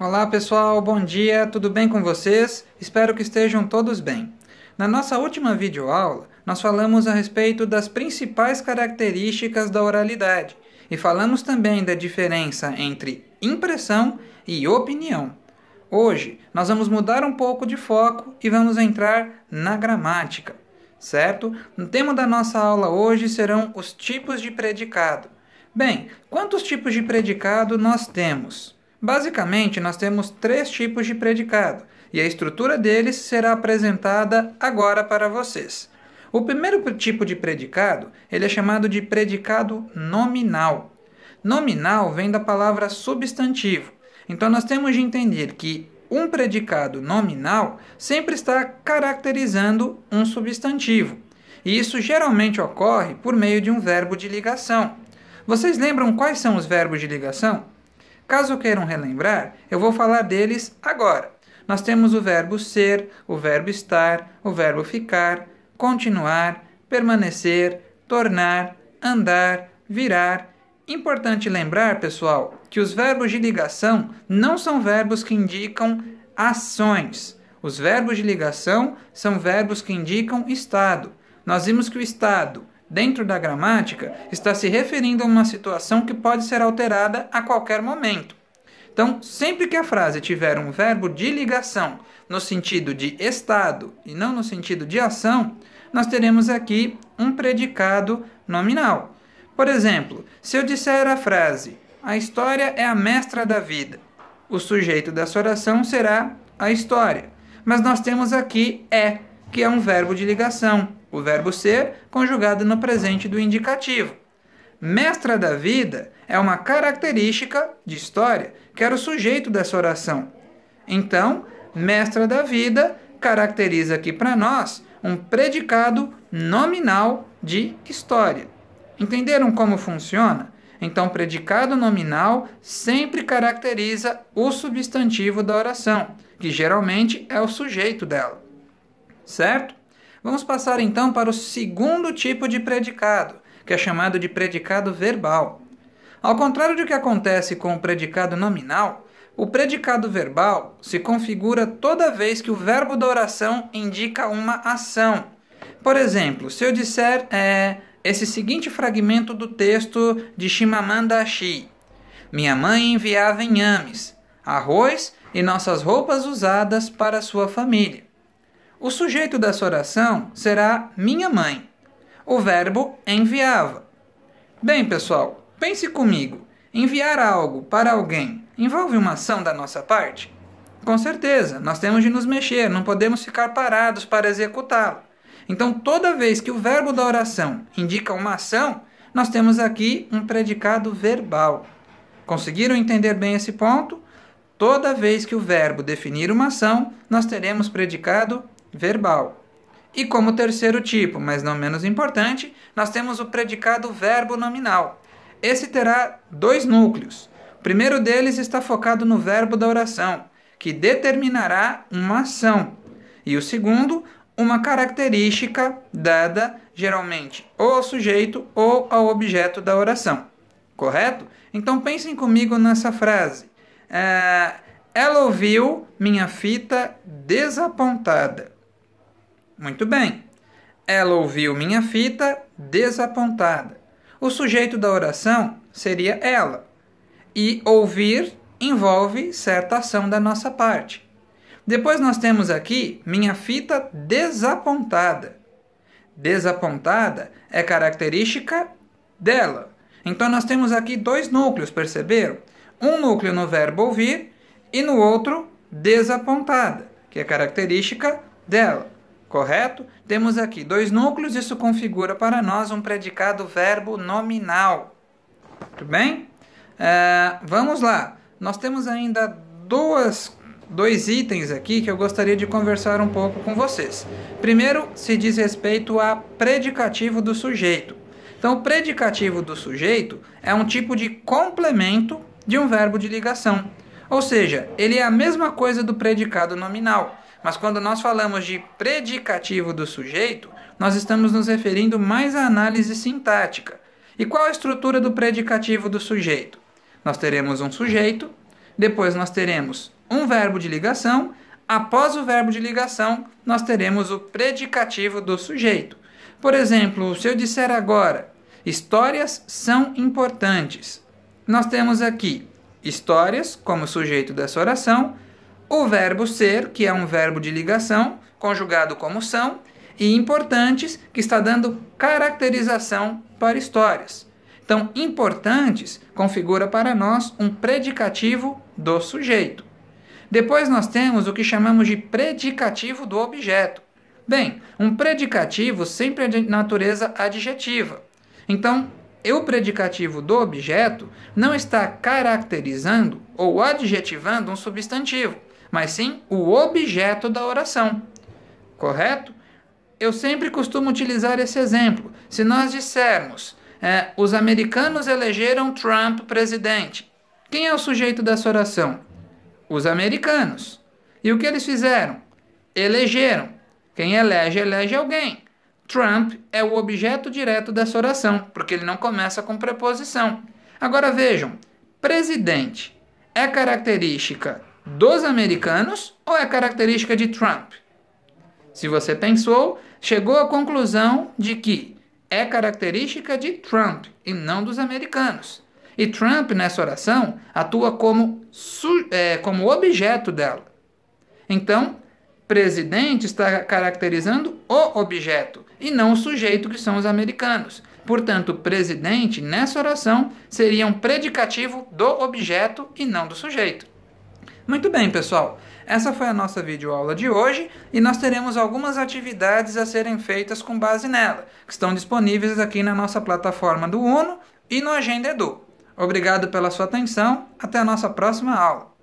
Olá pessoal, bom dia, tudo bem com vocês? Espero que estejam todos bem. Na nossa última videoaula, nós falamos a respeito das principais características da oralidade e falamos também da diferença entre impressão e opinião. Hoje, nós vamos mudar um pouco de foco e vamos entrar na gramática, certo? O tema da nossa aula hoje serão os tipos de predicado. Bem, quantos tipos de predicado nós temos? Basicamente, nós temos três tipos de predicado, e a estrutura deles será apresentada agora para vocês. O primeiro tipo de predicado, ele é chamado de predicado nominal. Nominal vem da palavra substantivo. Então nós temos de entender que um predicado nominal sempre está caracterizando um substantivo. E isso geralmente ocorre por meio de um verbo de ligação. Vocês lembram quais são os verbos de ligação? Caso queiram relembrar, eu vou falar deles agora. Nós temos o verbo ser, o verbo estar, o verbo ficar, continuar, permanecer, tornar, andar, virar. Importante lembrar, pessoal, que os verbos de ligação não são verbos que indicam ações. Os verbos de ligação são verbos que indicam estado. Nós vimos que o estado dentro da gramática, está se referindo a uma situação que pode ser alterada a qualquer momento. Então, sempre que a frase tiver um verbo de ligação no sentido de estado e não no sentido de ação, nós teremos aqui um predicado nominal. Por exemplo, se eu disser a frase: A história é a mestra da vida, o sujeito dessa oração será a história. Mas nós temos aqui é, que é um verbo de ligação, o verbo ser conjugado no presente do indicativo. Mestra da vida é uma característica de história, que era o sujeito dessa oração. Então, mestra da vida caracteriza aqui para nós um predicado nominal de história. Entenderam como funciona? Então, predicado nominal sempre caracteriza o substantivo da oração, que geralmente é o sujeito dela certo? Vamos passar então para o segundo tipo de predicado, que é chamado de predicado verbal. Ao contrário do que acontece com o predicado nominal, o predicado verbal se configura toda vez que o verbo da oração indica uma ação. Por exemplo, se eu disser é, esse seguinte fragmento do texto de Shimamanda Ashi: Minha mãe enviava inhames, arroz e nossas roupas usadas para sua família. O sujeito dessa oração será minha mãe. O verbo enviava. Bem, pessoal, pense comigo. Enviar algo para alguém envolve uma ação da nossa parte? Com certeza, nós temos de nos mexer, não podemos ficar parados para executá-lo. Então, toda vez que o verbo da oração indica uma ação, nós temos aqui um predicado verbal. Conseguiram entender bem esse ponto? Toda vez que o verbo definir uma ação, nós teremos predicado verbal. E como terceiro tipo, mas não menos importante, nós temos o predicado verbo nominal. Esse terá dois núcleos. O primeiro deles está focado no verbo da oração, que determinará uma ação. E o segundo, uma característica dada geralmente ou ao sujeito ou ao objeto da oração. Correto? Então pensem comigo nessa frase. É, ela ouviu minha fita desapontada. Muito bem. Ela ouviu minha fita desapontada. O sujeito da oração seria ela. E ouvir envolve certa ação da nossa parte. Depois nós temos aqui minha fita desapontada. Desapontada é característica dela. Então nós temos aqui dois núcleos, perceberam? Um núcleo no verbo ouvir e no outro desapontada, que é característica dela correto? Temos aqui dois núcleos, isso configura para nós um predicado verbo nominal. Tudo bem? É, vamos lá. Nós temos ainda duas, dois itens aqui que eu gostaria de conversar um pouco com vocês. Primeiro, se diz respeito a predicativo do sujeito. Então, o predicativo do sujeito é um tipo de complemento de um verbo de ligação. Ou seja, ele é a mesma coisa do predicado nominal. Mas quando nós falamos de predicativo do sujeito, nós estamos nos referindo mais à análise sintática. E qual a estrutura do predicativo do sujeito? Nós teremos um sujeito, depois nós teremos um verbo de ligação, após o verbo de ligação, nós teremos o predicativo do sujeito. Por exemplo, se eu disser agora, histórias são importantes, nós temos aqui histórias como sujeito dessa oração o verbo ser, que é um verbo de ligação, conjugado como são, e importantes, que está dando caracterização para histórias. Então, importantes configura para nós um predicativo do sujeito. Depois nós temos o que chamamos de predicativo do objeto. Bem, um predicativo sempre é de natureza adjetiva. Então, o predicativo do objeto não está caracterizando ou adjetivando um substantivo mas sim o objeto da oração. Correto? Eu sempre costumo utilizar esse exemplo. Se nós dissermos, é, os americanos elegeram Trump presidente, quem é o sujeito dessa oração? Os americanos. E o que eles fizeram? Elegeram. Quem elege, elege alguém. Trump é o objeto direto dessa oração, porque ele não começa com preposição. Agora vejam: presidente é característica dos americanos ou é característica de Trump? Se você pensou, chegou à conclusão de que é característica de Trump e não dos americanos. E Trump, nessa oração, atua como, é, como objeto dela. Então, presidente está caracterizando o objeto e não o sujeito que são os americanos. Portanto, presidente, nessa oração, seria um predicativo do objeto e não do sujeito. Muito bem, pessoal. Essa foi a nossa videoaula de hoje e nós teremos algumas atividades a serem feitas com base nela, que estão disponíveis aqui na nossa plataforma do Uno e no Agenda Edu. Obrigado pela sua atenção. Até a nossa próxima aula.